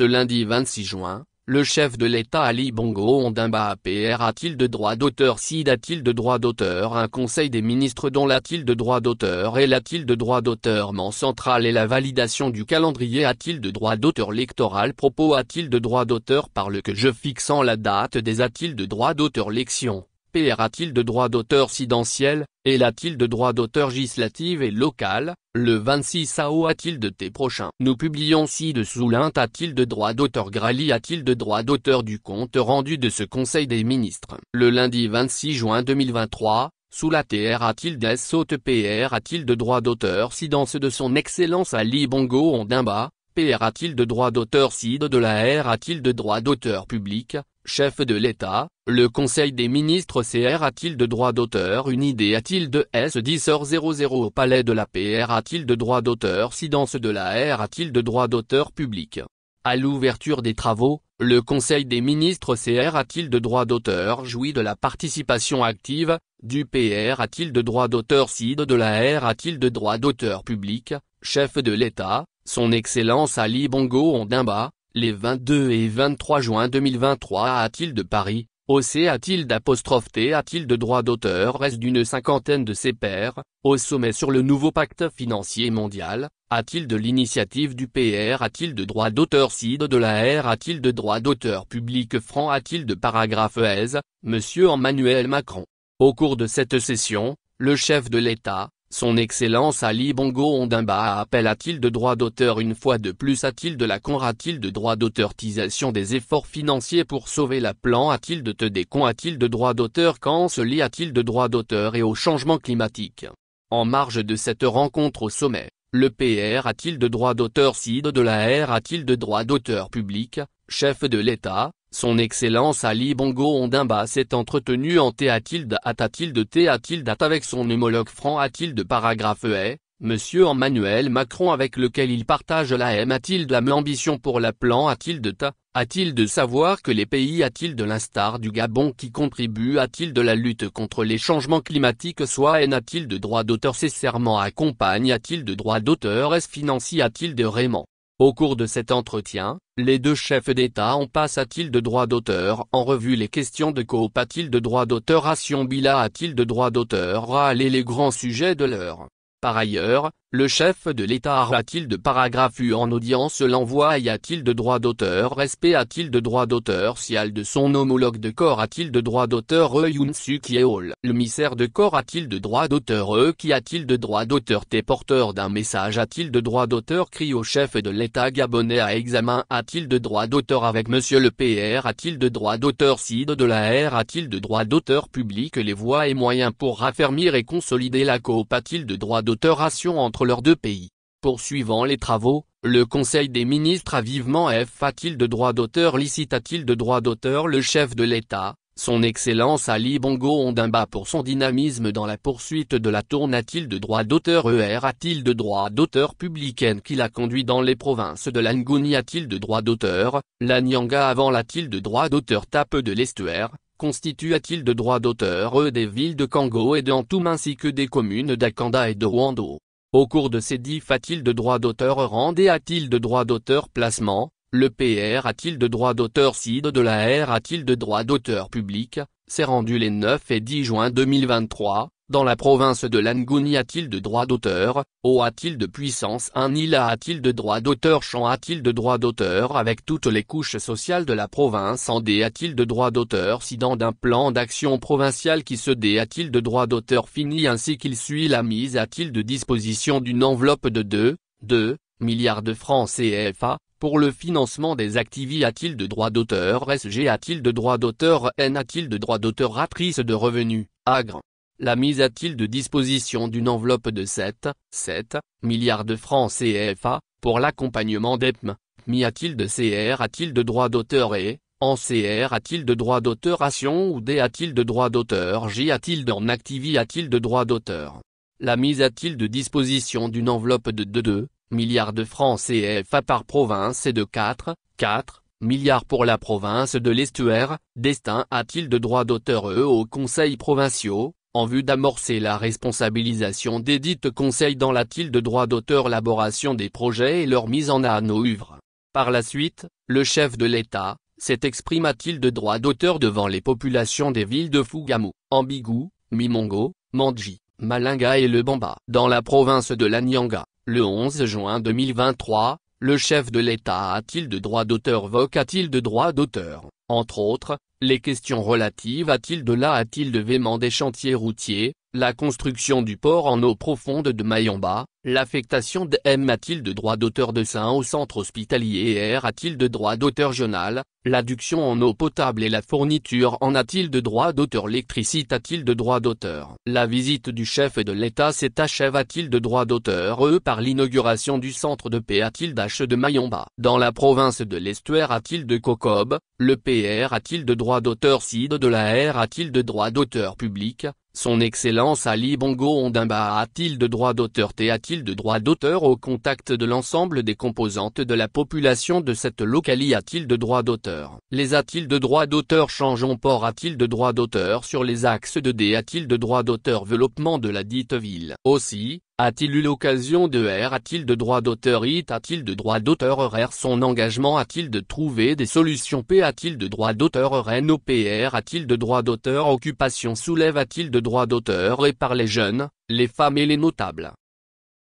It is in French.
Ce lundi 26 juin, le chef de l'État Ali Bongo Ondimba PR a-t-il de droit d'auteur Sid a-t-il de droit d'auteur Un conseil des ministres dont l'a-t-il de droit d'auteur Et l'a-t-il de droit d'auteur Man central et la validation du calendrier a-t-il de droit d'auteur Lectoral Propos a-t-il de droit d'auteur par le que je fixant la date des a-t-il de droit d'auteur Lection PR a t il de droit d'auteur sidentiel, et l'a-t-il de droit d'auteur législative et local, le 26 AO a-t-il de té prochain Nous publions ci-dessous l'int a-t-il de droit d'auteur Grali a-t-il de droit d'auteur du compte rendu de ce Conseil des ministres Le lundi 26 juin 2023, sous la TR a-t-il des sautes PR a-t-il de droit d'auteur Sidence de son excellence Ali Bongo Dimba PR a-t-il de droit d'auteur side de la R a-t-il de droit d'auteur public Chef de l'État, le Conseil des ministres CR a-t-il de droit d'auteur Une idée a-t-il de S10h00 au palais de la PR A-t-il de droit d'auteur Sidance de la R a-t-il de droit d'auteur public À l'ouverture des travaux, le Conseil des ministres CR a-t-il de droit d'auteur Jouit de la participation active, du PR a-t-il de droit d'auteur si de la R a-t-il de droit d'auteur public Chef de l'État, son Excellence Ali Bongo Ondimba, les 22 et 23 juin 2023 a-t-il de Paris, au C a T il de droit d'auteur reste d'une cinquantaine de ses pairs, au sommet sur le nouveau pacte financier mondial, a-t-il de l'initiative du PR a-t-il de droit d'auteur CID de la R de droit d'auteur public franc de paragraphe aise, Monsieur Emmanuel Macron. Au cours de cette session, le chef de l'État, son Excellence Ali Bongo Ondimba appelle-t-il de droit d'auteur une fois de plus A-t-il de la con A-t-il de droit d'auteurisation des efforts financiers pour sauver la plan A-t-il de te décon à A-t-il de droit d'auteur quand se lie A-t-il de droit d'auteur et au changement climatique En marge de cette rencontre au sommet, le PR a-t-il de droit d'auteur CID de la R a-t-il de droit d'auteur public, chef de l'État, son Excellence Ali Bongo Ondimba s'est entretenu en T-A-Tilde At-A-Tilde a avec son homologue franc a de paragraphe E, Monsieur Emmanuel Macron avec lequel il partage la M A-Tilde la même ambition pour la plan A-Tilde Ta, a de savoir que les pays a de l'instar du Gabon qui contribue a de la lutte contre les changements climatiques soit N il de droit d'auteur ses serments accompagne a de droit d'auteur S financier a de Raymond. Au cours de cet entretien, les deux chefs d'État ont passé-t-il de droit d'auteur en revue les questions de Coop a-t-il de droit d'auteur à Bila à t il de droit d'auteur à les grands sujets de l'heure. Par ailleurs, le chef de l'État a t il de paragraphe U en audience l'envoi Y a-t-il de droit d'auteur Respect a-t-il de droit d'auteur Sial de son homologue de corps a-t-il de droit d'auteur E est Hall, Le missaire de corps a-t-il de droit d'auteur E Qui a-t-il de droit d'auteur T'es porteur d'un message a-t-il de droit d'auteur cri au chef de l'État gabonais à examen a-t-il de droit d'auteur avec monsieur le PR A-t-il de droit d'auteur side de la R A-t-il de droit d'auteur Public les voies et moyens pour raffermir et consolider la coop A-t-il de droit d'auteur entre leurs deux pays. Poursuivant les travaux, le Conseil des ministres a vivement F. A-t-il de droit d'auteur licita a-t-il de droit d'auteur le chef de l'État, son Excellence Ali Bongo Ondimba pour son dynamisme dans la poursuite de la tourne a-t-il de droit d'auteur ER a-t-il de droit d'auteur publicaine qui l'a conduit dans les provinces de l'Angouni a-t-il de droit d'auteur, la Nyanga avant l'a-t-il de droit d'auteur tape de l'estuaire, constitue a-t-il de droit d'auteur e des villes de Kango et d'Antoum ainsi que des communes d'Akanda et de Rwando. Au cours de ces dix a-t-il de droit d'auteur et a-t-il de droit d'auteur placement, le PR a-t-il de droit d'auteur CID de la R a-t-il de droit d'auteur public, c'est rendu les 9 et 10 juin 2023, dans la province de Langoon y a-t-il de droit d'auteur, O a-t-il de puissance Un île a-t-il de droit d'auteur Chant a-t-il de droit d'auteur avec toutes les couches sociales de la province En D a-t-il de droit d'auteur Si dans d'un plan d'action provincial qui se D a-t-il de droit d'auteur Fini ainsi qu'il suit la mise a-t-il de disposition d'une enveloppe de 2, 2 milliards de francs CFA, pour le financement des activités a-t-il de droit d'auteur SG a-t-il de droit d'auteur N a-t-il de droit d'auteur Ratrice de revenus Agre la mise a-t-il de disposition d'une enveloppe de 7, 7 milliards de francs CFA, pour l'accompagnement d'EPM, e? m'y a-t-il de CR a-t-il de droit d'auteur et, en CR a-t-il de droit d'auteur action ou D a-t-il de droit d'auteur J a-t-il d'en activi a-t-il de droit d'auteur La mise a-t-il de disposition d'une enveloppe de 2, 2 milliards de francs CFA par province et de 4, 4 milliards pour la province de l'estuaire, destin a-t-il de droit d'auteur E aux conseils provinciaux, en vue d'amorcer la responsabilisation des dites conseils dans la de droit d'auteur l'élaboration des projets et leur mise en œuvre. Par la suite, le chef de l'État, s'est exprimé-t-il de droit d'auteur devant les populations des villes de Fougamou, Ambigu, Mimongo, Mandji, Malinga et Lebamba, Dans la province de l'Anyanga, le 11 juin 2023, le chef de l'État a-t-il de droit d'auteur a t il de droit d'auteur entre autres, les questions relatives à de la à de vément des chantiers routiers, la construction du port en eau profonde de Mayomba, l'affectation de M a-t-il de droit d'auteur de sein au centre hospitalier et R a-t-il de droit d'auteur journal, l'adduction en eau potable et la fourniture en a-t-il de droit d'auteur l'électricité a-t-il de droit d'auteur La visite du chef de l'État achève a-t-il de droit d'auteur E par l'inauguration du centre de P a-t-il d'H de Mayomba Dans la province de l'Estuaire a-t-il de COCOB, le PR a-t-il de droit d'auteur CID de la R a-t-il de droit d'auteur public, son Excellence Ali Bongo Ondimba a-t-il de droit d'auteur et a-t-il de droit d'auteur au contact de l'ensemble des composantes de la population de cette localité a-t-il de droit d'auteur Les a-t-il de droit d'auteur Changeons port a-t-il de droit d'auteur sur les axes de D a-t-il de droit d'auteur Développement de la dite ville Aussi, a-t-il eu l'occasion de R A-t-il de droit d'auteur IT A-t-il de droit d'auteur RR Son engagement A-t-il de trouver des solutions P A-t-il de droit d'auteur R. A-t-il de droit d'auteur Occupation Soulève A-t-il de droit d'auteur et par les jeunes, les femmes et les notables